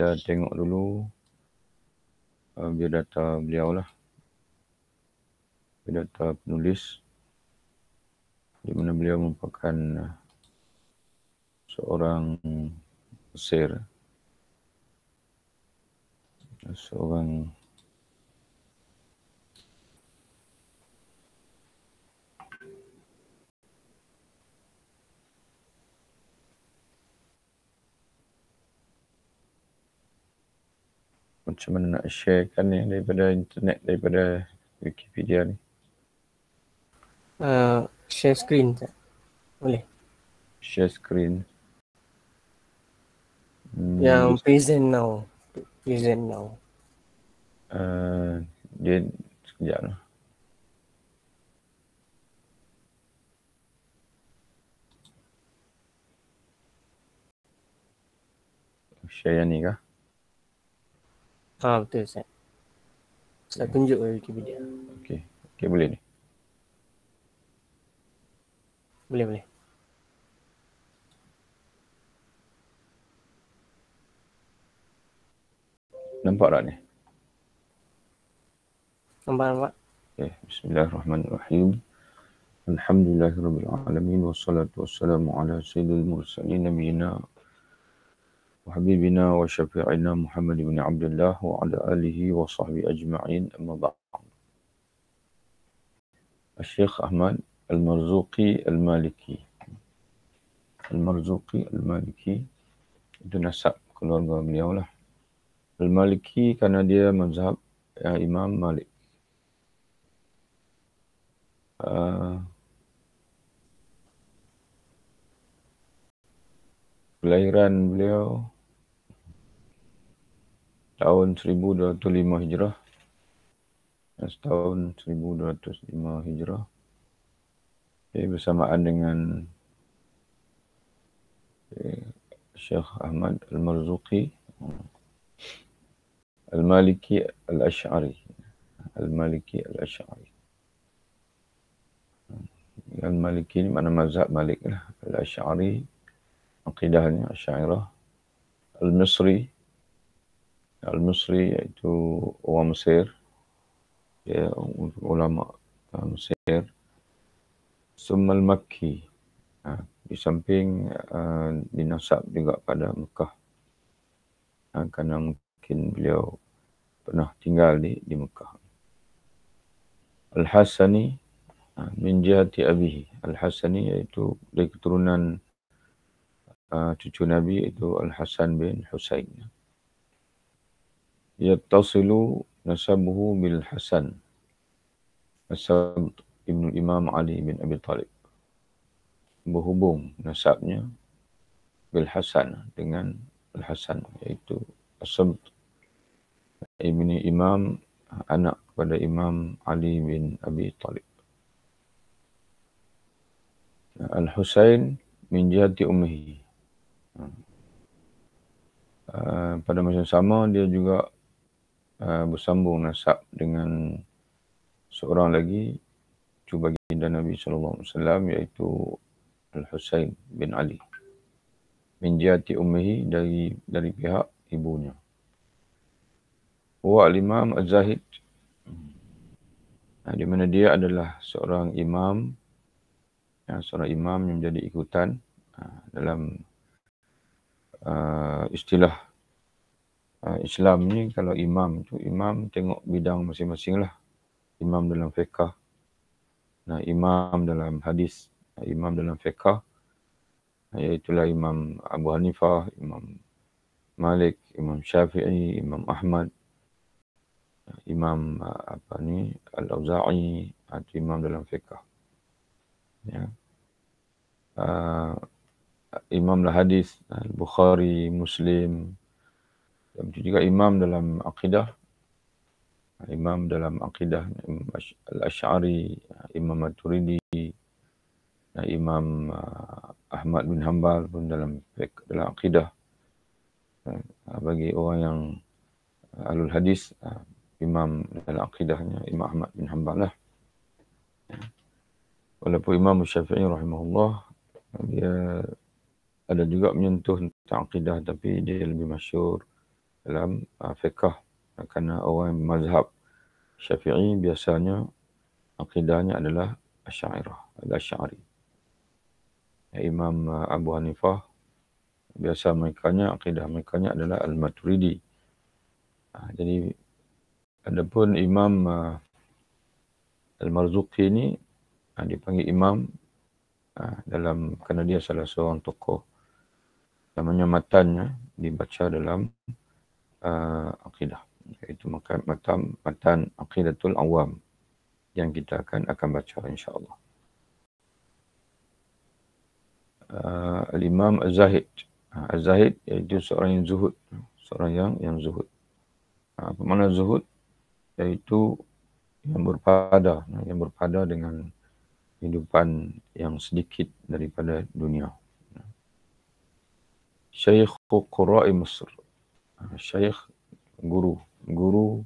kita tengok dulu ambil uh, data beliau lah. data penulis di mana beliau merupakan uh, seorang Mesir. Seorang macam mana nak sharekan ni daripada internet daripada Wikipedia ni. Uh, share screen tak? Boleh. Share screen. Hmm. Yang present now. Present now. Uh, dia sekejap lah. Share yang ni kah? Ah betul Ustaz. Saya okay. tunjuk Wikipedia. Okey. Okey boleh ni. Boleh boleh. Nampak tak ni? Nampak nampak. Okay. Bismillahirrahmanirrahim. Alhamdulillahirabbil alamin wassalatu wassalamu ala sayyidil mursalin nabiyina وحبيبنا وشفيعنا محمد بن عبد الله وعلى آله وصحبه أجمعين أما بعد الشيخ أحمد المرزوقي المالكي المرزوقي المالكي itu nasab keluarga beliau lah Al-Maliki kerana dia mazhab ya, Imam Malik uh, Kelahiran beliau tahun 1205 Hijrah. Tahun 1205 Hijrah. Okay, bersamaan dengan okay, eh, Syekh Ahmad Al-Marzuqi. Al-Maliki Al-Ash'ari. Al-Maliki Al-Ash'ari. Al-Maliki ni makna mazhab Malik lah. Al-Ash'ari akidah ni Asy'ariyah Al-Misri Al-Misri iaitu orang Mesir ya ulama Mesir Summa Al-Makki ha, di samping uh, dinasab juga pada Mekah ha, kerana mungkin beliau pernah tinggal di di Mekah Al-Hassani ha, min jihati abihi Al-Hassani iaitu dari keturunan Ah, cucu Nabi itu Al Hasan bin Husain. Yattasilu nasabuhu bil Hasan. Nasab Ibnu Imam Ali bin Abi Talib. Berhubung nasabnya bil Hasan dengan Al Hasan iaitu Asab Ibnu Imam anak kepada Imam Ali bin Abi Talib. Al-Husain min jihati ummihi Hmm. Uh, pada masa yang sama dia juga uh, bersambung nasab dengan seorang lagi cuba baginda Nabi sallallahu alaihi wasallam iaitu Al-Husain bin Ali min jati ummihi dari dari pihak ibunya. Wa al-Imam Az-Zahid uh, di mana dia adalah seorang imam ya, seorang imam yang menjadi ikutan uh, dalam uh, istilah uh, Islam ni kalau imam tu imam tengok bidang masing-masing lah imam dalam fiqah nah imam dalam hadis imam dalam fiqah iaitu imam Abu Hanifah imam Malik imam Syafi'i imam Ahmad imam uh, apa ni Al-Auza'i imam dalam fiqah ya uh, Imam Al-Hadis, bukhari Muslim. Begitu juga Imam dalam Akidah. Imam dalam Akidah Al-Ash'ari, Imam Maturidi, Imam uh, Ahmad bin Hanbal pun dalam dalam Akidah. Uh, bagi orang yang Alul Hadis, uh, Imam dalam Akidahnya, Imam Ahmad bin Hanbal lah. Walaupun Imam Syafi'i rahimahullah, dia ada juga menyentuh tentang akidah tapi dia lebih masyur dalam uh, ah, fiqah kerana orang mazhab syafi'i biasanya akidahnya adalah asyairah al-asyari ya, Imam ah, Abu Hanifah biasa mereka nya akidah mereka nya adalah al-maturidi uh, jadi pun Imam uh, al marzuki ini uh, dipanggil imam uh, dalam kerana dia salah seorang tokoh namanya matannya dibaca dalam uh, akidah iaitu matan matan, matan akidatul awam yang kita akan akan baca insyaallah uh, al imam az-zahid uh, az-zahid iaitu seorang yang zuhud seorang yang yang zuhud uh, apa makna zuhud iaitu yang berpada yang berpada dengan kehidupan yang sedikit daripada dunia شيخ قراء Mesir, الشيخ Guru Guru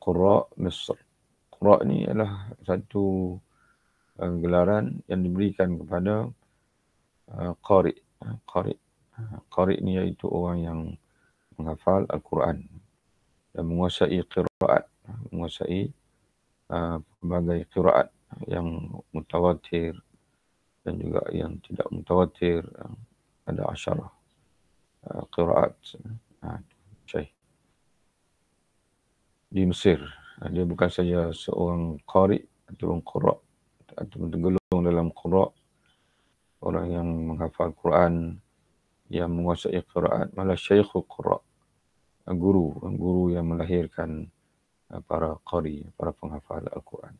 قراء Mesir. قراء ni adalah satu eh, gelaran yang diberikan kepada eh, qari qari qari ini iaitu orang yang menghafal al-Quran dan menguasai qiraat menguasai eh, pelbagai uh, qiraat yang mutawatir dan juga yang tidak mutawatir ada asyara uh, qiraat ha, di Mesir uh, dia bukan saja seorang qari atau qura atau tergolong dalam qura orang yang menghafal Quran yang menguasai Quran malah syekhul qura guru guru yang melahirkan uh, para qari para penghafal Al-Quran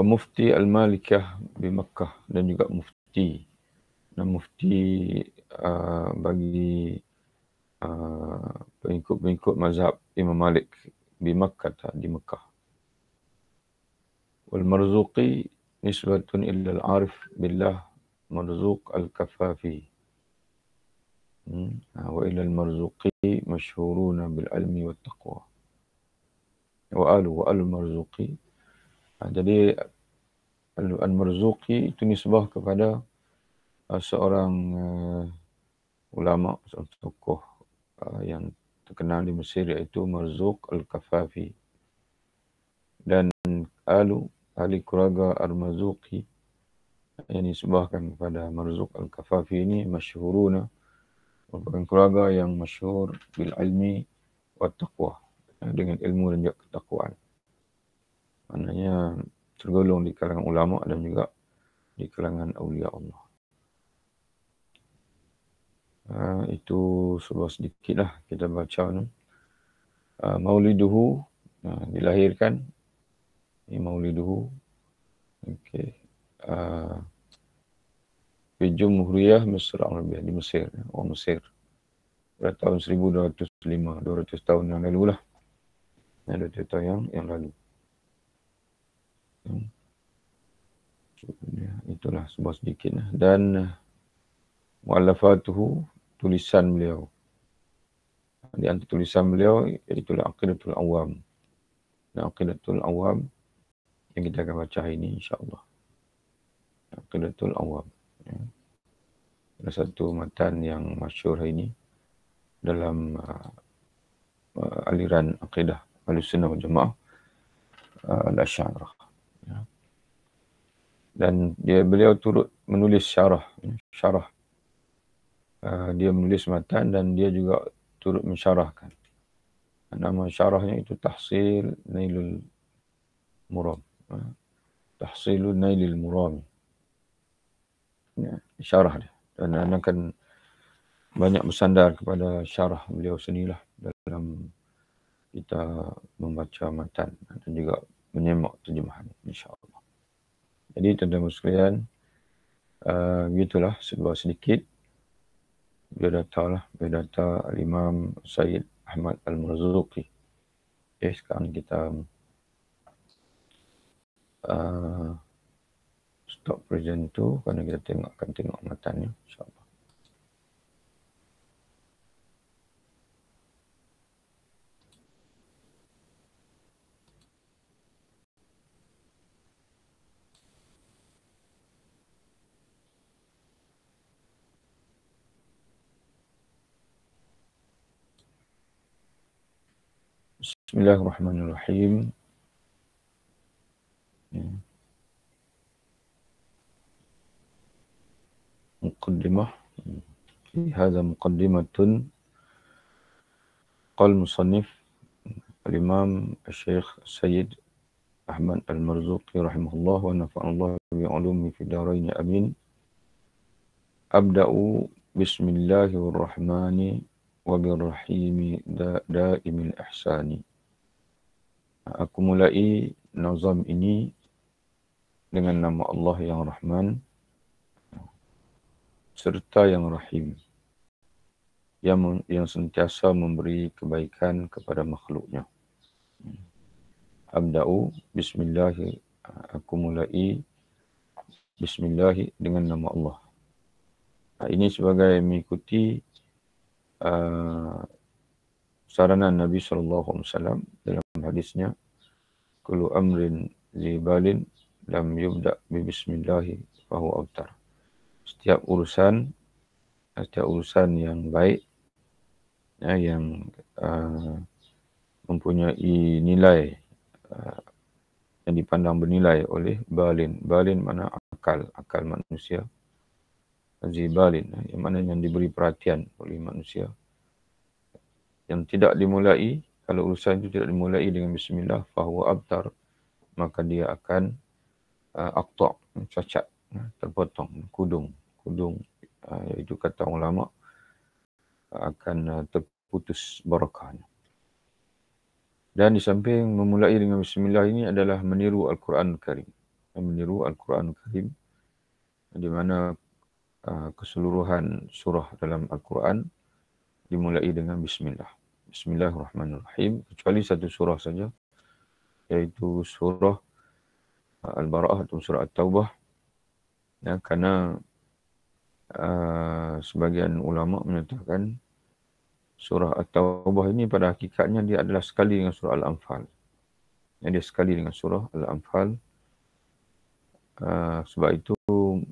Mufti Al-Malikah di Mekah dan juga mufti dan mufti uh, bagi uh, pengikut-pengikut mazhab Imam Malik di Makkah di Mekah. Wal marzuqi nisbatun illa al-arif billah marzuq al-kafafi. al-marzuqi Hmm. Wa illa mashhuruna bil almi wa taqwa. Wa alu wa وآل marzuqi Ha, jadi Al-Marzuqi itu nisbah kepada uh, seorang uh, ulama seorang tokoh uh, yang terkenal di Mesir iaitu Marzuq Al-Kafafi dan Alu Ali Kuraga Al-Marzuqi yang disebahkan kepada Marzuq Al-Kafafi ini masyhuruna merupakan keluarga yang masyhur bil ilmi wa taqwa dengan ilmu dan ketakwaan maknanya tergolong di kalangan ulama dan juga di kalangan awliya Allah. Uh, itu sebuah sedikit lah kita baca ni. Uh, mauliduhu uh, dilahirkan. Ini mauliduhu. Okay. Uh, Bijum Huriyah Mesir Al-Rabiyah di Mesir. Orang Mesir. Pada tahun 1205, 200 tahun yang lalu lah. 200 tahun yang, yang lalu itulah sebuah sedikit eh. dan eh, mu'alafatuhu tulisan beliau di antara tulisan beliau itulah al-aqidatul awam al-aqidatul awam yang kita akan baca hari ini insyaallah al awam ya. Ada satu matan yang masyhur hari ini dalam uh, aliran akidah al-sunnah wal uh, al-asy'ariyah dan dia beliau turut menulis syarah syarah uh, dia menulis matan dan dia juga turut mensyarahkan nama syarahnya itu tahsil nailul murab uh, ah, tahsil nailul murab ya, syarah dia dan anak akan banyak bersandar kepada syarah beliau sendirilah dalam kita membaca matan dan juga menyemak terjemahan insyaallah jadi tuan-tuan sekalian, uh, begitulah uh, sebuah sedikit. Dia lah, dia Imam Syed Ahmad Al-Murzuki. Okay, eh, sekarang kita uh, stop present tu kerana kita tengok, akan tengok matanya. InsyaAllah. بسم الله الرحمن الرحيم مقدمة في هذا مقدمة قال المصنف الإمام الشيخ السيد أحمد المرزوقي رحمه الله ونفعنا الله بعلومه في الدارين أمين أبدأ بسم الله الرحمن وبالرحيم دائم الإحسان aku mulai nazam ini dengan nama Allah yang Rahman serta yang Rahim yang yang sentiasa memberi kebaikan kepada makhluknya. Abda'u bismillah aku mulai bismillah dengan nama Allah. Ini sebagai mengikuti uh, saranan Nabi sallallahu alaihi wasallam dalam hadisnya kullu amrin zibalin lam yubda bi bismillah fa huwa abtar setiap urusan setiap urusan yang baik ya, yang uh, mempunyai nilai uh, yang dipandang bernilai oleh balin balin mana akal akal manusia zibalin ya, yang mana yang diberi perhatian oleh manusia yang tidak dimulai kalau urusan itu tidak dimulai dengan bismillah fahuwa abtar maka dia akan uh, akta cacat terpotong kudung kudung uh, iaitu kata ulama akan uh, terputus barakahnya dan di samping memulai dengan bismillah ini adalah meniru al-Quran Karim meniru al-Quran Karim di mana uh, keseluruhan surah dalam al-Quran dimulai dengan bismillah Bismillahirrahmanirrahim. Kecuali satu surah saja iaitu surah Al-Bara'ah atau surah At-Taubah. Ya, kerana uh, sebagian ulama menyatakan surah At-Taubah ini pada hakikatnya dia adalah sekali dengan surah Al-Anfal. Ya, dia sekali dengan surah Al-Anfal. Uh, sebab itu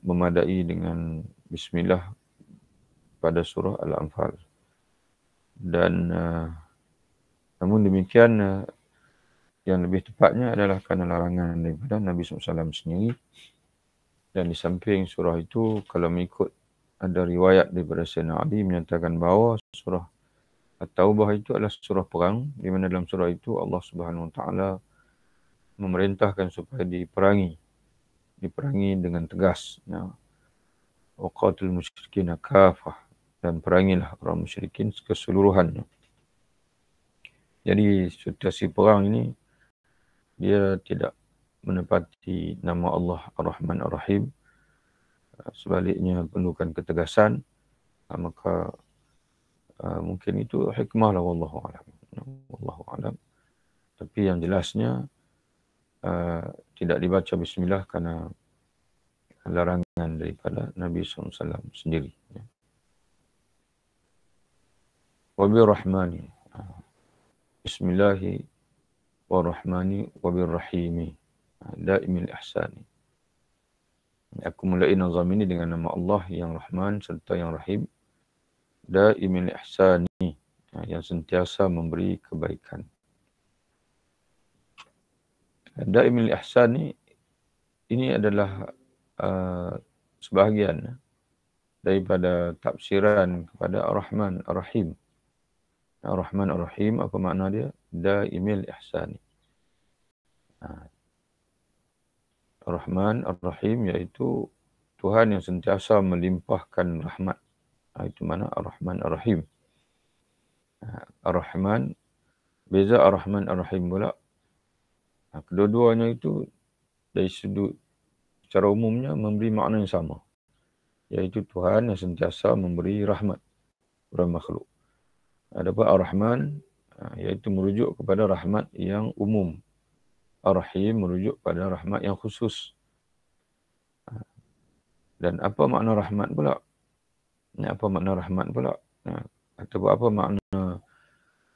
memadai dengan bismillah pada surah Al-Anfal dan uh, namun demikian uh, yang lebih tepatnya adalah kerana larangan daripada Nabi SAW sendiri dan di samping surah itu kalau mengikut ada riwayat daripada Sayyidina Ali menyatakan bahawa surah At-Taubah itu adalah surah perang di mana dalam surah itu Allah Subhanahu Wa Taala memerintahkan supaya diperangi diperangi dengan tegas ya waqatul musyrikin kafah dan perangilah orang musyrikin keseluruhannya. Jadi situasi perang ini dia tidak menepati nama Allah Ar-Rahman Ar-Rahim. Ah, sebaliknya perlukan ketegasan. Ah, maka ah, mungkin itu hikmah lah Wallahu alam. Wallahu alam. Tapi yang jelasnya tidak dibaca Bismillah karena larangan daripada Nabi SAW sendiri. Ya. وبالرحمن بسم الله والرحمن وبالرحيم دائم الإحسان Aku mulai nazam ini dengan nama Allah yang Rahman serta yang Rahim Da'imil Ihsani Yang sentiasa memberi kebaikan Da'imil Ihsani Ini adalah uh, sebahagian Daripada tafsiran kepada Ar-Rahman Ar-Rahim Ar-Rahman Ar-Rahim apa makna dia? Daimil Ihsani. Ha. Ar-Rahman Ar-Rahim iaitu Tuhan yang sentiasa melimpahkan rahmat. Ha, itu mana Ar-Rahman Ar-Rahim. Ha. Ar-Rahman beza Ar-Rahman Ar-Rahim pula. Kedua-duanya itu dari sudut secara umumnya memberi makna yang sama. Iaitu Tuhan yang sentiasa memberi rahmat kepada makhluk. Adapun Ar-Rahman ha, iaitu merujuk kepada rahmat yang umum. Ar-Rahim merujuk pada rahmat yang khusus. Ha, dan apa makna rahmat pula? Apa makna rahmat pula? Ha, atau apa makna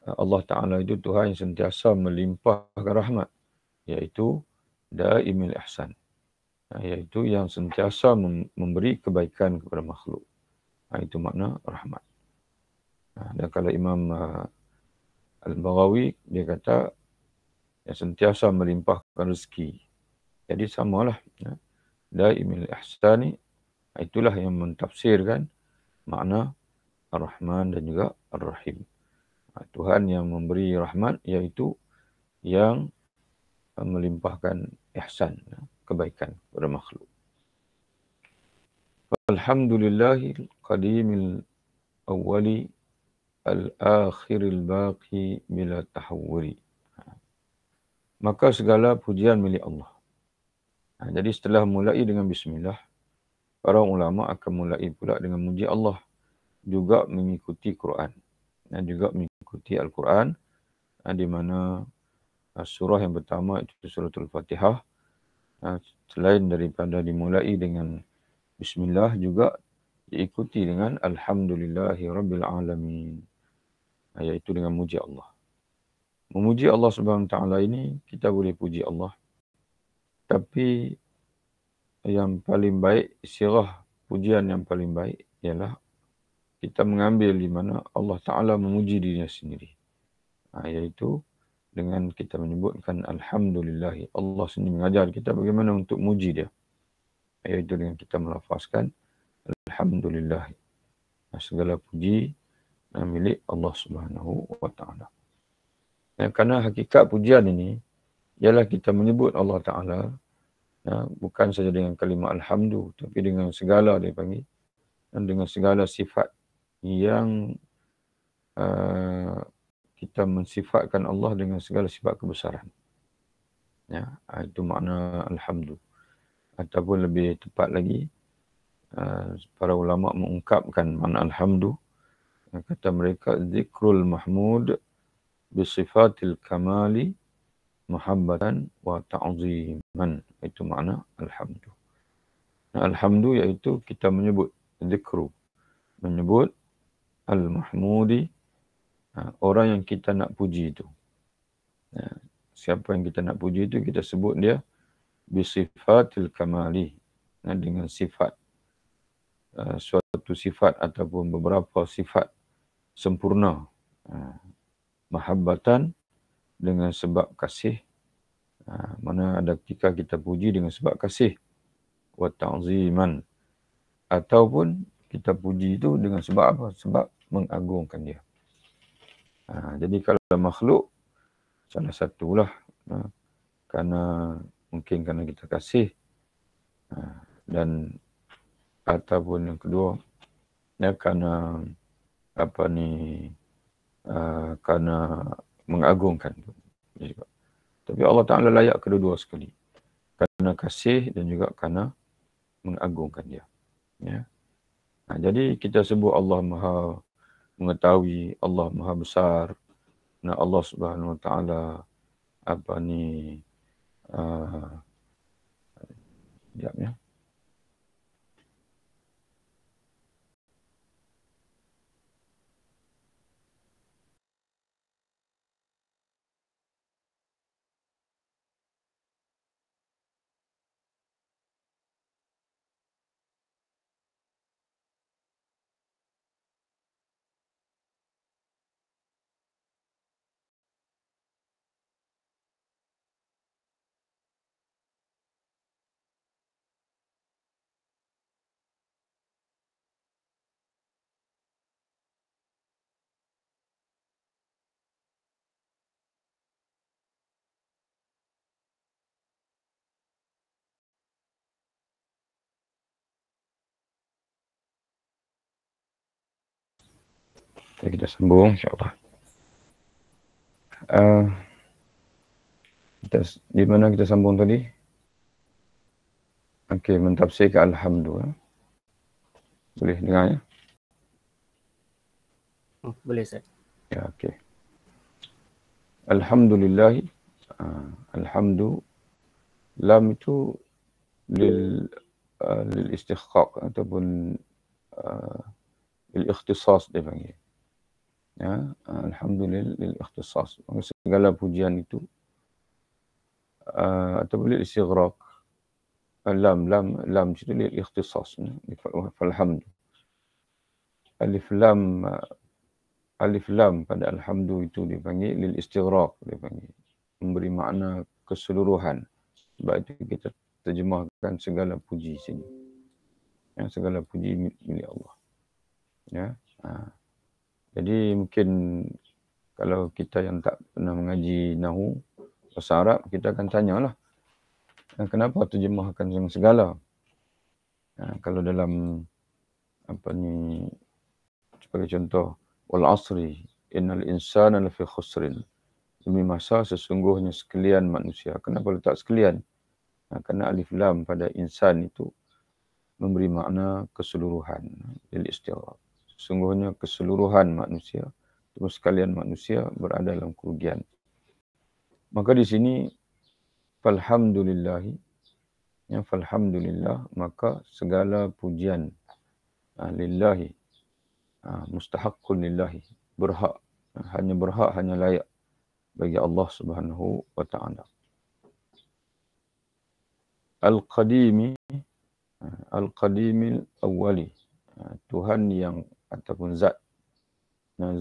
Allah Ta'ala itu Tuhan yang sentiasa melimpahkan rahmat? Iaitu da'imil ihsan. Iaitu yang sentiasa memberi kebaikan kepada makhluk. Itu makna rahmat. Ah, dan kalau Imam uh, ah, Al-Barawi, dia kata yang sentiasa melimpahkan rezeki. Jadi samalah. Ya. Daimil ihsani, ah, itulah yang mentafsirkan makna Ar-Rahman dan juga Ar-Rahim. Tuhan yang memberi rahmat iaitu yang melimpahkan ihsan, ya, kebaikan kepada makhluk. Alhamdulillahil qadimil awwali al-akhiril baqi bila tahawuri. Maka segala pujian milik Allah. Ha, jadi setelah mulai dengan bismillah, para ulama akan mulai pula dengan muji Allah juga mengikuti Quran dan juga mengikuti Al-Quran ha, di mana ha, surah yang pertama itu suratul Fatihah selain daripada dimulai dengan bismillah juga diikuti dengan alhamdulillahi rabbil alamin iaitu dengan memuji Allah. Memuji Allah Subhanahu Wa Taala ini kita boleh puji Allah. Tapi yang paling baik sirah pujian yang paling baik ialah kita mengambil di mana Allah Taala memuji dirinya sendiri. Ha, iaitu dengan kita menyebutkan alhamdulillah Allah sendiri mengajar kita bagaimana untuk muji dia. Iaitu dengan kita melafazkan alhamdulillah. Ha, segala puji milik Allah Subhanahu wa taala. Ya, kerana hakikat pujian ini ialah kita menyebut Allah taala ya, bukan saja dengan kalimah alhamdu tapi dengan segala dia panggil dan dengan segala sifat yang uh, kita mensifatkan Allah dengan segala sifat kebesaran. Ya, itu makna alhamdu ataupun lebih tepat lagi uh, para ulama mengungkapkan makna alhamdu kata mereka zikrul mahmud bisifatil kamali muhabbatan wa ta'ziman itu makna alhamdulillah alhamdulillah iaitu kita menyebut zikru menyebut al-mahmudi orang yang kita nak puji itu siapa yang kita nak puji itu kita sebut dia bisifatil kamali dengan sifat uh, suatu sifat ataupun beberapa sifat sempurna ha, mahabbatan dengan sebab kasih ha, mana ada ketika kita puji dengan sebab kasih wa ta'ziman ataupun kita puji itu dengan sebab apa sebab mengagungkan dia ha, jadi kalau makhluk salah satulah kerana mungkin kerana kita kasih dan ataupun yang kedua ya, kerana apa ni uh, kerana mengagungkan juga. Tapi Allah Taala layak kedua-dua sekali. Kerana kasih dan juga kerana mengagungkan dia. Ya. Nah, jadi kita sebut Allah Maha mengetahui, Allah Maha besar. Nah Allah Subhanahu Wa Taala apa ni uh, Sekejap ya. So, kita sambung insyaAllah. Uh, di mana kita sambung tadi? Okey, mentafsirkan Alhamdulillah. Boleh dengar ya? Hmm, boleh, saya. Ya, okey. Alhamdulillah. Uh, alhamdu. Lam itu lil, uh, lil istighaq ataupun uh, lil ikhtisas dia panggil ya alhamdulillah ikhtisas segala pujian itu uh, atau boleh istighraq lam lam lam itu lil ikhtisas ya, alhamdulillah alif lam alif lam pada alhamdulillah itu dipanggil lil istighraq dipanggil memberi makna keseluruhan sebab itu kita terjemahkan segala puji sini Yang segala puji milik Allah ya ha. Jadi mungkin kalau kita yang tak pernah mengaji Nahu bahasa Arab, kita akan tanyalah eh, kenapa terjemahkan yang segala. Ha, kalau dalam apa ni sebagai contoh wal asri innal insana lafi khusrin demi masa sesungguhnya sekalian manusia kenapa letak sekalian ha, kerana alif lam pada insan itu memberi makna keseluruhan lil istirahat sungguhnya keseluruhan manusia terus sekalian manusia berada dalam kerugian maka di sini falhamdulillah ya falhamdulillah maka segala pujian ah, lillahi ah, mustahakul lillahi berhak ah, hanya berhak hanya layak bagi Allah Subhanahu wa taala al qadimi al ah, qadimil awwali ah, Tuhan yang ataupun zat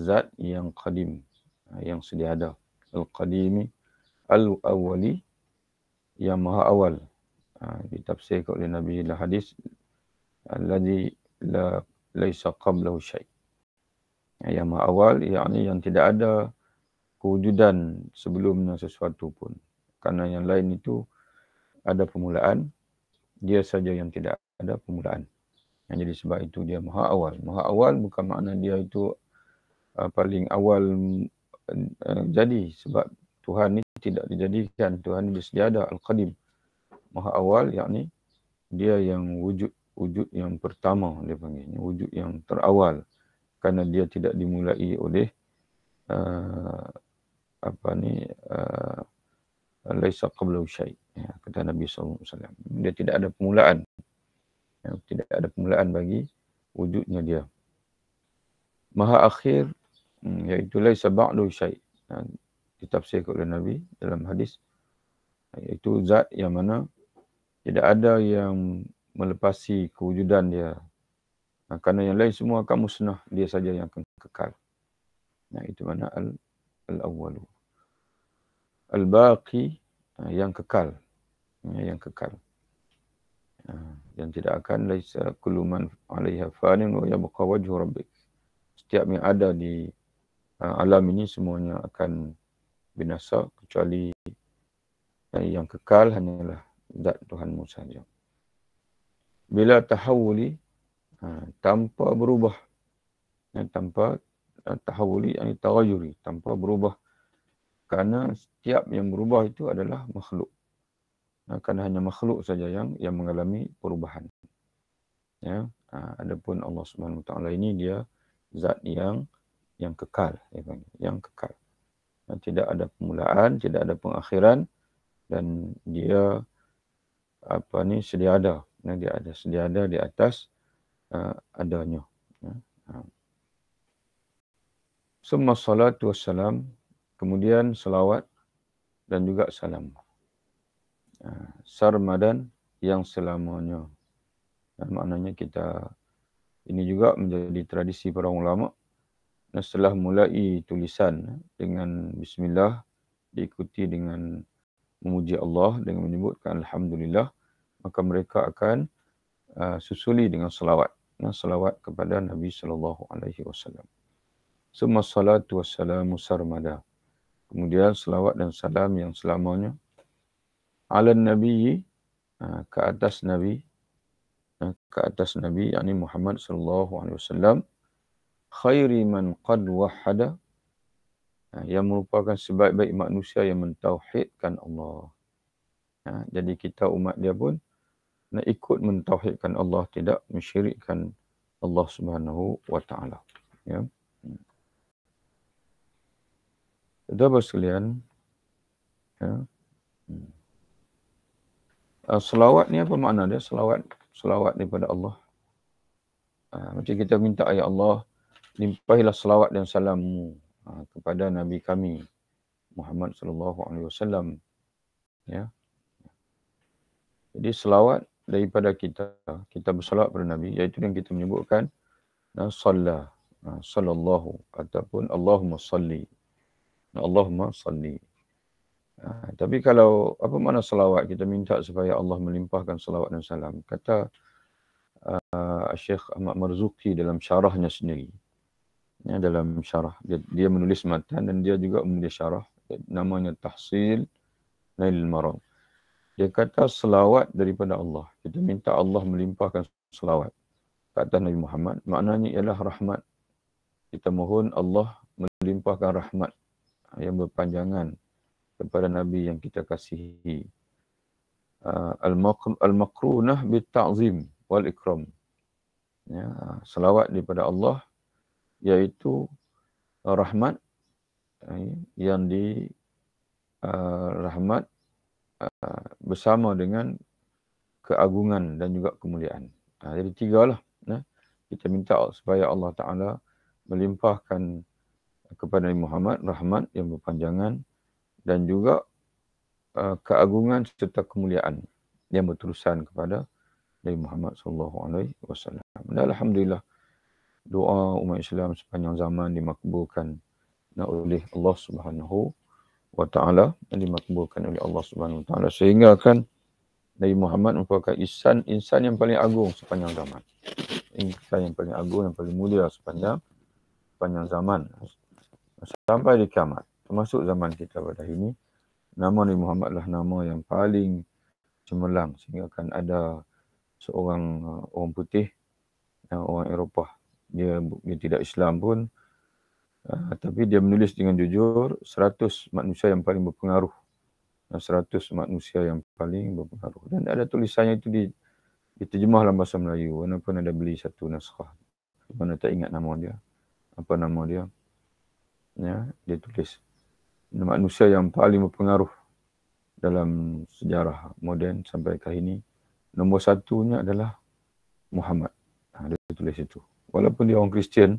zat yang qadim yang sedia ada al-qadimi al-awwali yang maha awal ha, ditafsir oleh Nabi dalam hadis alladhi la laisa qablahu syai yang maha awal yakni yang tidak ada kewujudan sebelumnya sesuatu pun kerana yang lain itu ada permulaan dia saja yang tidak ada permulaan yang jadi sebab itu dia maha awal. Maha awal bukan makna dia itu uh, paling awal uh, jadi. Sebab Tuhan ini tidak dijadikan. Tuhan ini sediada Al-Qadim. Maha awal yakni dia yang wujud wujud yang pertama dia panggilnya. Wujud yang terawal. Kerana dia tidak dimulai oleh uh, apa ni uh, laisa qablahu syai ya, kata Nabi sallallahu alaihi wasallam dia tidak ada permulaan tidak ada permulaan bagi wujudnya dia maha akhir hmm, iaitu laisa ba'du syai ya, oleh nabi dalam hadis iaitu zat yang mana tidak ada yang melepasi kewujudan dia ha, kerana yang lain semua akan musnah dia saja yang akan kekal nah itu mana al al awwalu al baqi ha, yang kekal ya, yang kekal Ah, yang tidak akan laisa kullu man 'alaiha fanin wa yabqa wajhu rabbik setiap yang ada di uh, alam ini semuanya akan binasa kecuali uh, yang kekal hanyalah zat Tuhanmu saja bila tahawuli uh, tanpa berubah ya, tanpa uh, tahawuli yang tagayuri tanpa berubah kerana setiap yang berubah itu adalah makhluk Ah, kerana hanya makhluk saja yang yang mengalami perubahan. Ya, ah, adapun Allah Subhanahu taala ini dia zat yang yang kekal, ya, yang kekal. Ah, tidak ada permulaan, tidak ada pengakhiran dan dia apa ni sedia ada. Ya, dia ada sedia ada di atas uh, adanya. Ya. Summa salatu wassalam. Kemudian selawat dan juga salam sarmadan yang selamanya. Dan maknanya kita ini juga menjadi tradisi para ulama setelah mulai tulisan dengan bismillah diikuti dengan memuji Allah dengan menyebutkan alhamdulillah maka mereka akan uh, susuli dengan salawat. dengan selawat kepada Nabi sallallahu alaihi wasallam. Semasa salat wassalamu sarmada. Kemudian salawat dan salam yang selamanya ala nabi eh, ke atas nabi eh, ke atas nabi yakni Muhammad sallallahu alaihi wasallam khairi man qad wahada eh, yang merupakan sebaik-baik manusia yang mentauhidkan Allah. jadi kita umat dia pun nak ikut mentauhidkan Allah tidak mensyirikkan Allah Subhanahu wa taala. Ya. Sudah kalian. Ya. Hmm uh, selawat ni apa makna dia selawat selawat daripada Allah uh, macam kita minta ya Allah limpahilah selawat dan salammu uh, kepada nabi kami Muhammad sallallahu alaihi wasallam ya jadi selawat daripada kita kita berselawat pada nabi iaitu yang kita menyebutkan dan salla sallallahu ataupun allahumma salli allahumma salli Ha, tapi kalau apa makna salawat kita minta supaya Allah melimpahkan salawat dan salam. Kata uh, Syekh Ahmad Marzuki dalam syarahnya sendiri. Ya, dalam syarah. Dia, dia menulis matan dan dia juga menulis syarah. Namanya Tahsil Nail Maram. Dia kata salawat daripada Allah. Kita minta Allah melimpahkan salawat. Kata Nabi Muhammad. Maknanya ialah rahmat. Kita mohon Allah melimpahkan rahmat yang berpanjangan kepada Nabi yang kita kasihi. Ah, Al-makrunah bita'zim wal-ikram. Ya, salawat daripada Allah iaitu ah, rahmat eh, yang di ah, rahmat bersama dengan keagungan dan juga kemuliaan. jadi tiga lah. Ya. Kita minta supaya Allah Ta'ala melimpahkan kepada Nabi Muhammad rahmat yang berpanjangan, dan juga uh, keagungan serta kemuliaan yang berterusan kepada Nabi Muhammad sallallahu alaihi wasallam. Dan alhamdulillah doa umat Islam sepanjang zaman dimakbulkan oleh Allah Subhanahu wa taala dan dimakbulkan oleh Allah Subhanahu wa taala sehingga kan Nabi Muhammad merupakan insan insan yang paling agung sepanjang zaman. Insan yang paling agung yang paling mulia sepanjang sepanjang zaman sampai di kiamat termasuk zaman kita pada ini nama Nabi Muhammad lah nama yang paling cemerlang sehingga akan ada seorang uh, orang putih uh, orang Eropah dia, dia tidak Islam pun uh, tapi dia menulis dengan jujur 100 manusia yang paling berpengaruh 100 manusia yang paling berpengaruh dan ada tulisannya itu di diterjemah dalam bahasa Melayu pun ada beli satu naskah mana tak ingat nama dia apa nama dia ya dia tulis manusia yang paling berpengaruh dalam sejarah moden sampai ke ini nombor satunya adalah Muhammad. Ha, dia tulis itu. Walaupun dia orang Kristian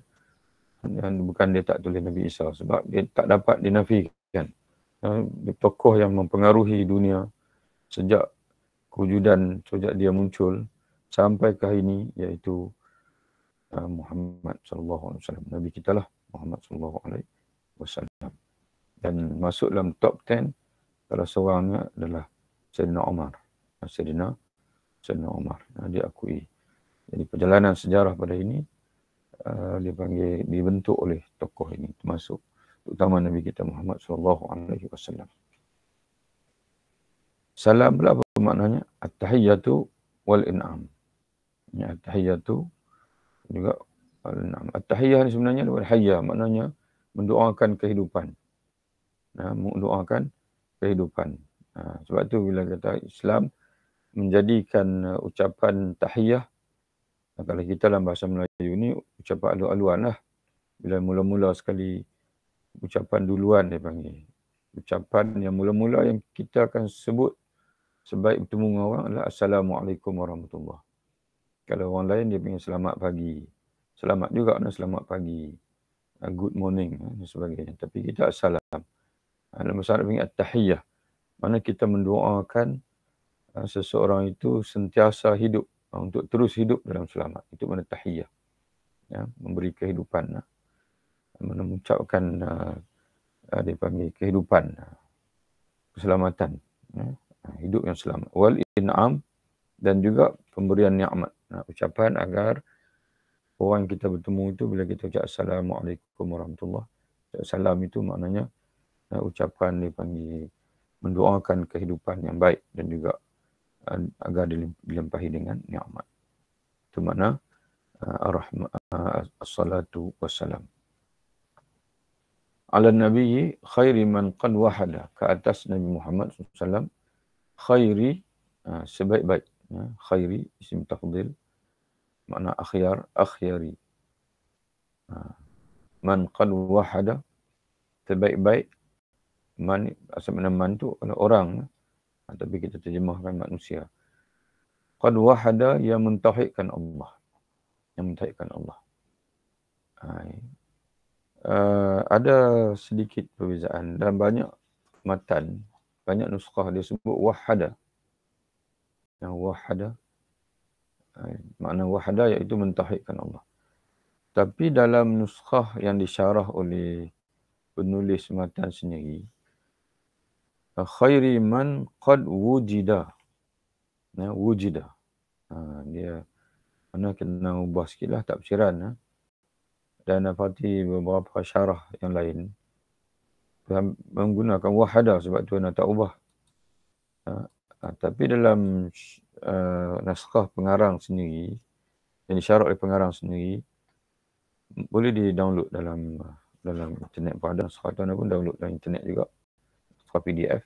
dan bukan dia tak tulis Nabi Isa sebab dia tak dapat dinafikan. Ha, dia tokoh yang mempengaruhi dunia sejak kewujudan sejak dia muncul sampai ke ini iaitu ha, Muhammad sallallahu alaihi wasallam. Nabi kita lah Muhammad sallallahu alaihi wasallam dan masuk dalam top 10 salah seorangnya adalah Sayyidina Umar. Sayyidina Sayyidina Umar. Dia akui. Jadi perjalanan sejarah pada ini uh, dia panggil dibentuk oleh tokoh ini termasuk terutama Nabi kita Muhammad sallallahu alaihi wasallam. Salam pula apa maknanya? At-tahiyatu wal in'am. Ini ya, at-tahiyatu juga wal in'am. At-tahiyah ni sebenarnya daripada hayya maknanya mendoakan kehidupan. Ha, mendoakan kehidupan. Ha, sebab tu bila kata Islam menjadikan ha, ucapan tahiyah, kalau kita dalam bahasa Melayu ni ucapan alu-aluan lah. Bila mula-mula sekali ucapan duluan dia panggil. Ucapan yang mula-mula yang kita akan sebut sebaik bertemu dengan orang adalah Assalamualaikum Warahmatullahi Kalau orang lain dia panggil selamat pagi. Selamat juga nak selamat pagi. Good morning dan sebagainya. Tapi kita assalam dalam bahasa Arab panggil at-tahiyah. Mana kita mendoakan ah, seseorang itu sentiasa hidup ah, untuk terus hidup dalam selamat. Itu mana tahiyah. Ya, memberi kehidupan. Ah. Mengucapkan uh, dia panggil kehidupan. Keselamatan. Ya, hidup yang selamat. Wal in'am dan juga pemberian ni'mat. ucapan agar orang kita bertemu itu bila kita ucap Assalamualaikum warahmatullahi wabarakatuh. Salam itu maknanya uh, ucapan dipanggil mendoakan kehidupan yang baik dan juga uh, agar dilimpahi dengan nikmat. Itu makna uh, eh, arahma, uh, eh, assalatu wassalam. Ala nabi khairi man qad wahada ke atas Nabi Muhammad sallallahu alaihi wasallam khairi uh, sebaik-baik. Ya. Khairi isim takdil makna akhyar, akhyari. Uh, man qad wahada sebaik-baik man asal mana man tu adalah orang tapi kita terjemahkan manusia qad wahada yang mentauhidkan Allah yang mentauhidkan Allah Hai. Uh, ada sedikit perbezaan dan banyak matan banyak nuskah dia sebut wahada yang wahada Hai. Eh, makna wahada iaitu mentauhidkan Allah tapi dalam nuskah yang disyarah oleh penulis matan sendiri khairi man qad wujida ya wujida ha, dia mana kena ubah sikitlah tafsiran ya. Ha. dan nafati beberapa syarah yang lain dan menggunakan wahada sebab tu nak tak ubah ha, ha, tapi dalam uh, naskah pengarang sendiri yang disyarah oleh pengarang sendiri boleh di-download dalam dalam internet pada ada pun download dalam internet juga tukar PDF.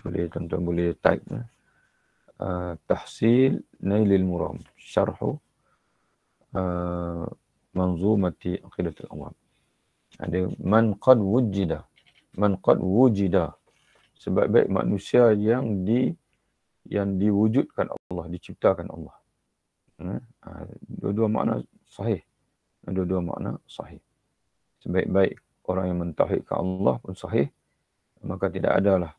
Boleh tuan-tuan boleh type ya. Uh, tahsil Nailil Muram Syarhu uh, Manzumati Aqidatul Awam Ada Man Qad Wujida Man Qad Wujida Sebab baik manusia yang di Yang diwujudkan Allah Diciptakan Allah hmm, ah, Dua-dua makna sahih Dua-dua makna sahih Sebaik-baik orang yang mentahidkan Allah pun sahih maka tidak ada lah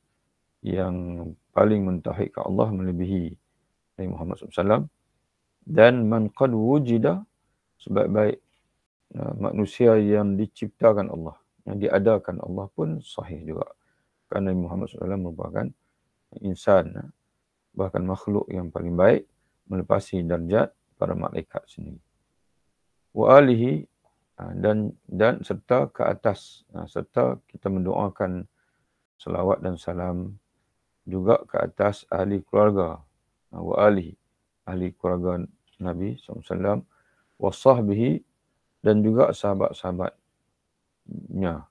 yang paling mentauhid ke Allah melebihi Nabi Muhammad SAW dan man qad wujida sebab baik e, manusia yang diciptakan Allah yang diadakan Allah pun sahih juga kerana Nabi Muhammad SAW merupakan insan e, bahkan makhluk yang paling baik melepasi darjat para malaikat sendiri wa alihi e, dan dan serta ke atas serta kita mendoakan selawat dan salam juga ke atas ahli keluarga wa ahli ahli keluarga Nabi SAW wa dan juga sahabat-sahabatnya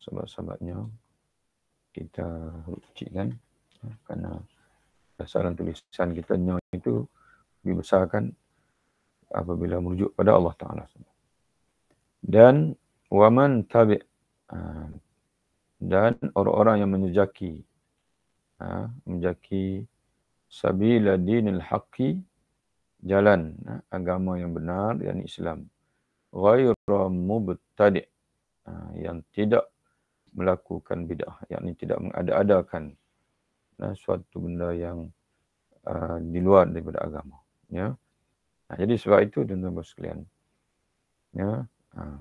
sahabat-sahabatnya kita huruf kecil kan ya, kerana dasaran tulisan kita nya itu dibesarkan apabila merujuk pada Allah Taala dan waman tabi' ah, dan orang-orang yang menjejaki ha, menjejaki sabila dinil haqqi jalan ha, agama yang benar yakni Islam ghayra mubtadi ha, yang tidak melakukan bidah yakni tidak mengada-adakan ha, suatu benda yang ha, di luar daripada agama ya ha, jadi sebab itu tuan-tuan sekalian ya ha,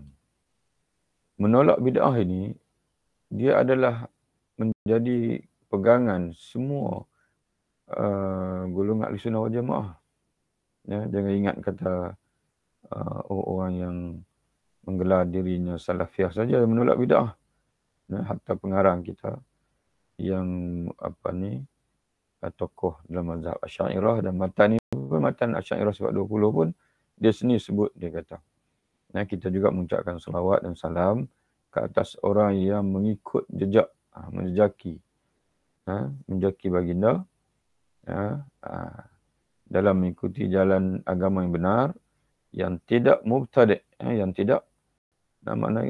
menolak bidah ini dia adalah menjadi pegangan semua uh, golongan sunnah wal jamaah. Ya, jangan ingat kata uh, oh, orang yang menggelar dirinya Salafiah saja yang menolak bidah. Ya, hatta pengarang kita yang apa ni uh, tokoh dalam mazhab Asy'ariyah dan matan ini matan Asy'ariyah sebab 20 pun dia sendiri sebut dia kata. Nah, ya, kita juga mengucapkan selawat dan salam ke atas orang yang mengikut jejak ha, menjejaki ha, menjejaki baginda ya, ha, dalam mengikuti jalan agama yang benar yang tidak mubtadi ya, yang tidak nama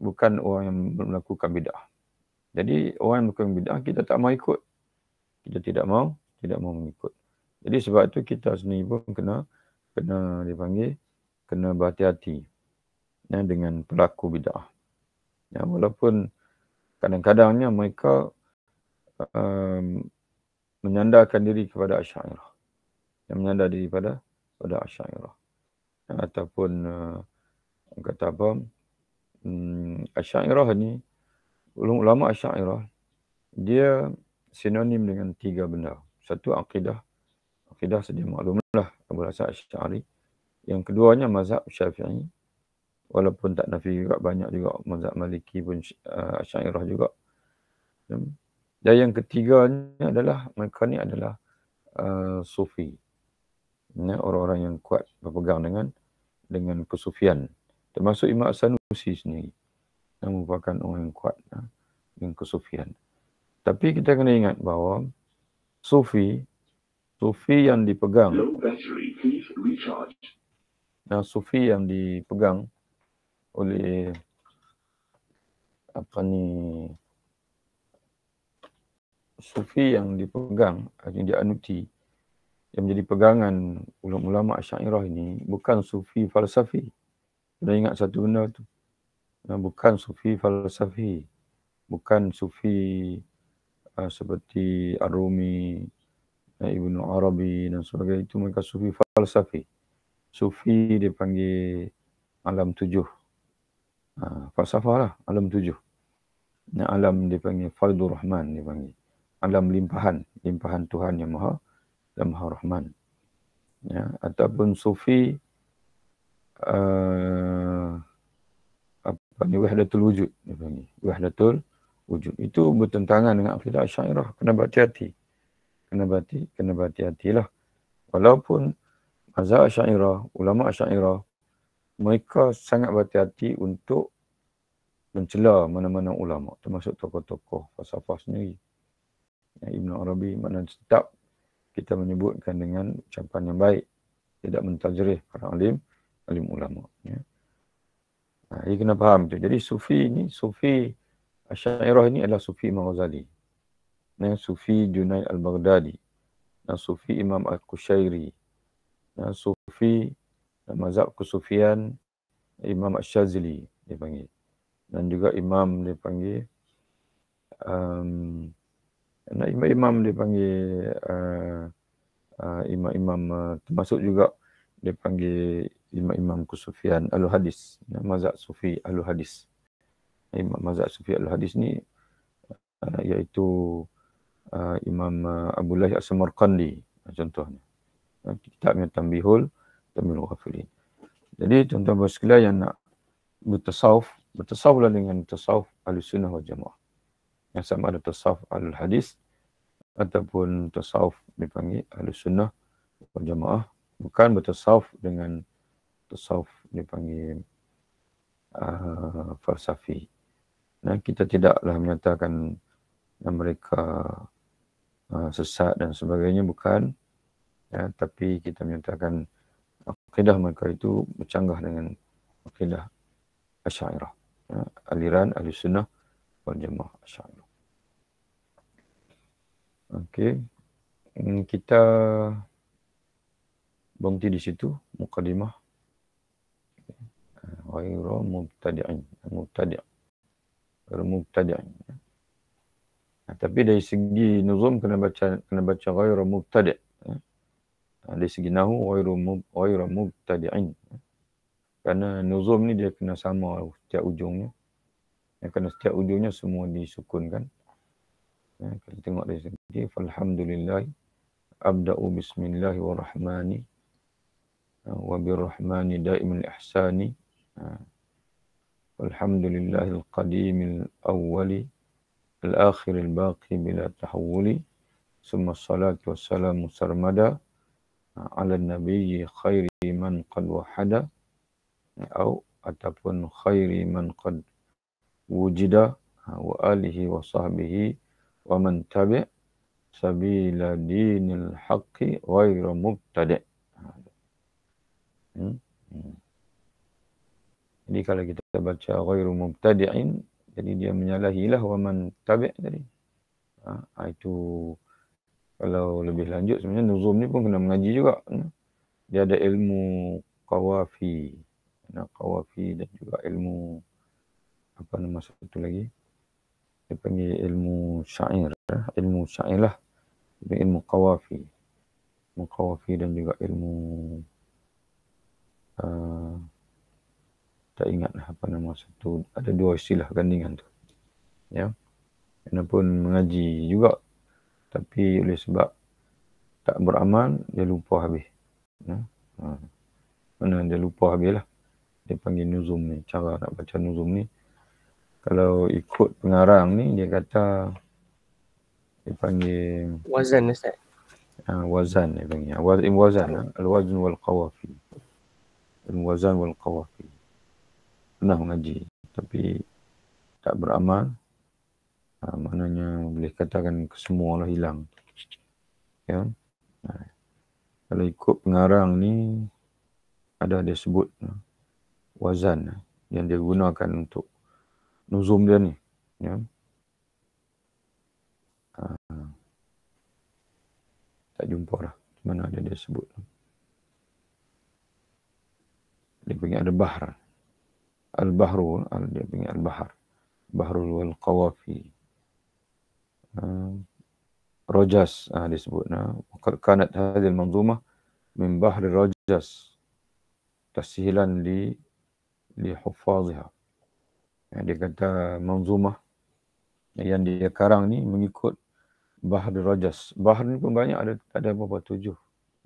bukan orang yang melakukan bidah jadi orang yang melakukan bidah kita tak mau ikut kita tidak mau tidak mau mengikut jadi sebab itu kita sendiri pun kena kena dipanggil kena berhati-hati ya, dengan pelaku bidah ya, walaupun kadang-kadangnya mereka um, menyandarkan diri kepada Asy'ariyah yang menyandar diri pada pada Asy'ariyah ya, ataupun uh, kata apa um, hmm, Asy'ariyah ni ulama Asy'ariyah dia sinonim dengan tiga benda satu akidah akidah sedia maklumlah Abu Hasan Asy'ari yang keduanya mazhab Syafi'i walaupun tak nafi juga banyak juga mazhab maliki pun uh, syairah juga hmm. dan yang ketiganya adalah mereka ni adalah uh, sufi ya, orang-orang yang kuat berpegang dengan dengan kesufian termasuk Imam Sanusi sendiri yang merupakan orang yang kuat ya, dengan kesufian tapi kita kena ingat bahawa sufi sufi yang dipegang battery, nah, ha, sufi yang dipegang oleh apa ni sufi yang dipegang eh, yang dianuti yang menjadi pegangan ulama-ulama Asy'ariyah ini bukan sufi falsafi. Kena ingat satu benda tu. bukan sufi falsafi. Bukan sufi uh, seperti Ar-Rumi, eh, Ibnu Arabi dan sebagainya itu mereka sufi falsafi. Sufi dipanggil alam tujuh. Ha, falsafah lah, alam tujuh. Yang alam dipanggil Fardur Rahman dipanggil. Alam limpahan, limpahan Tuhan yang maha, yang maha Rahman. Ya, ataupun Sufi, uh, apa ni, Wahdatul Wujud dipanggil. Wahdatul Wujud. Itu bertentangan dengan Afidah Syairah. Kena berhati-hati. Kena berhati, hati berhati lah? Walaupun Mazhab Syairah, Ulama Syairah, mereka sangat berhati-hati untuk mencela mana-mana ulama termasuk tokoh-tokoh falsafah sendiri. Ya, Ibn Arabi mana tetap kita menyebutkan dengan ucapan yang baik tidak mentajrih para alim alim ulama ya. Nah, ini kena faham tu. Jadi sufi ni sufi Asy'ariyah ini adalah sufi Imam Ghazali. Dan sufi Junayd Al-Baghdadi. Dan sufi Imam Al-Qushairi. Dan sufi mazhab kesufian Imam Syazili dia panggil dan juga imam dipanggil. panggil um, nak imam, imam dia panggil uh, uh, imam-imam uh, termasuk juga dipanggil imam-imam kesufian ahli hadis ya, mazhab sufi ahli hadis imam mazhab sufi ahli hadis ni uh, iaitu uh, imam uh, Abu Lahi As-Samarqandi contohnya kitabnya Tambihul Tamil Ghafirin. Jadi tuan-tuan bersekala yang nak bertasawuf, bertasawuflah dengan tasawuf Ahli Sunnah wal Jamaah. Yang sama ada tasawuf Ahli Hadis ataupun tasawuf dipanggil Ahli Sunnah wal Jamaah. Bukan bertasawuf dengan tasawuf dipanggil uh, falsafi. Nah, kita tidaklah menyatakan yang mereka uh, sesat dan sebagainya bukan ya tapi kita menyatakan akidah mereka itu bercanggah dengan akidah Asy'ariyah ya, aliran Ahlus Sunnah wal Jamaah Asy'ariyah okey hmm, kita berhenti di situ mukadimah ghairu mubtadi'in mubtadi' ghairu mubtadi'in tapi dari segi nuzum kena baca kena baca ghairu mubtadi' ya. Ah, dari segi nahu wairu wairu mubtadi'in kerana nuzum ni dia kena sama setiap ujungnya ya, kena setiap ujungnya semua disukunkan ya, kita tengok dari segi alhamdulillah abda'u bismillah warahmani ah, wa birrahmani daiman ihsani ah, alhamdulillah alqadim alawwali alakhir Baqi bila tahwuli summa salatu wassalamu sarmada ala nabiyyi khairi man qad wahada atau ataupun khairi man qad wujida wa alihi wa sahbihi wa man tabi' sabila dinil haqqi wa ira mubtadi' hmm? hmm. jadi kalau kita baca ghairu mubtadi'in jadi dia menyalahilah wa man tabi' tadi ha, itu kalau lebih lanjut sebenarnya nuzum ni pun kena mengaji juga kan? dia ada ilmu kawafi, nak qawafi dan juga ilmu apa nama satu lagi dia panggil ilmu syair eh? ilmu syair lah ilmu kawafi, ilmu qawafi dan juga ilmu uh, tak ingat lah apa nama satu ada dua istilah gandingan tu ya pun mengaji juga tapi oleh sebab tak beramal dia lupa habis ya ha mana dia lupa habis lah dia panggil nuzum ni cara nak baca nuzum ni kalau ikut pengarang ni dia kata dia panggil wazan ustaz ha, wazan ni dia panggil eh, wazan ha? wazan al wazan wal qawafi al wazan wal qawafi Nah mengaji tapi tak beramal ha, maknanya boleh katakan semua lah hilang ya ha. kalau ikut pengarang ni ada dia sebut ha, wazan ha, yang dia gunakan untuk nuzum dia ni ya ha. tak jumpa lah mana ada dia sebut dia punya ada bahar al-bahru al dia punya al-bahar bahru al qawafi Ah, Rojas uh, disebut nah kanat hadil manzumah min bahri Rojas tasihilan li li huffaziha yang ah, dia kata manzumah yang dia karang ni mengikut bahri Rojas bahri ni pun banyak ada ada berapa tujuh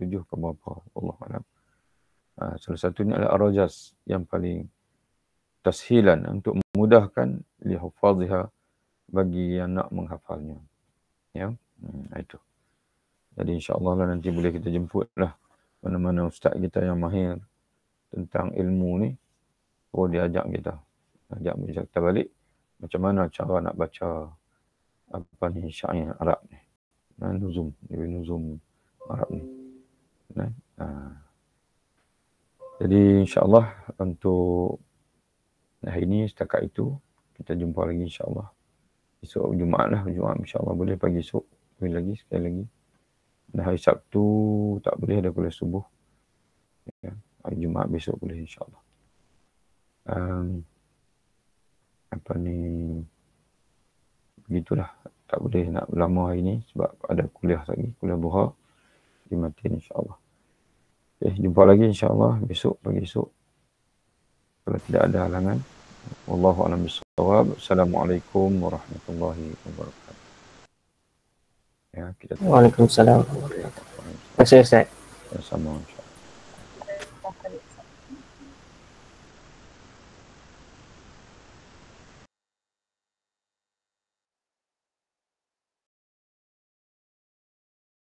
tujuh ke berapa Allah alam uh, salah satunya adalah Rojas yang paling tasihilan untuk memudahkan li huffaziha bagi yang nak menghafalnya. Ya, hmm, itu. Jadi insyaAllah lah nanti boleh kita jemput lah mana-mana ustaz kita yang mahir tentang ilmu ni oh dia ajak kita. Ajak bisa kita balik macam mana cara nak baca apa ni syair Arab ni. Nah, nuzum, Ibn Nuzum Arab ni. Nah, aa. Ha. Jadi insyaAllah untuk hari ini setakat itu kita jumpa lagi insyaAllah esok Jumaat lah Jumaat insyaAllah boleh pagi esok boleh lagi sekali lagi dah hari Sabtu tak boleh ada kuliah subuh ya. hari Jumaat besok boleh insyaAllah um, apa ni begitulah tak boleh nak lama hari ni sebab ada kuliah lagi kuliah buha di matin insyaAllah okay, eh, jumpa lagi insyaAllah besok pagi esok kalau tidak ada halangan والله اعلم بالصواب السلام عليكم ورحمه الله وبركاته وعليكم السلام ورحمه الله وبركاته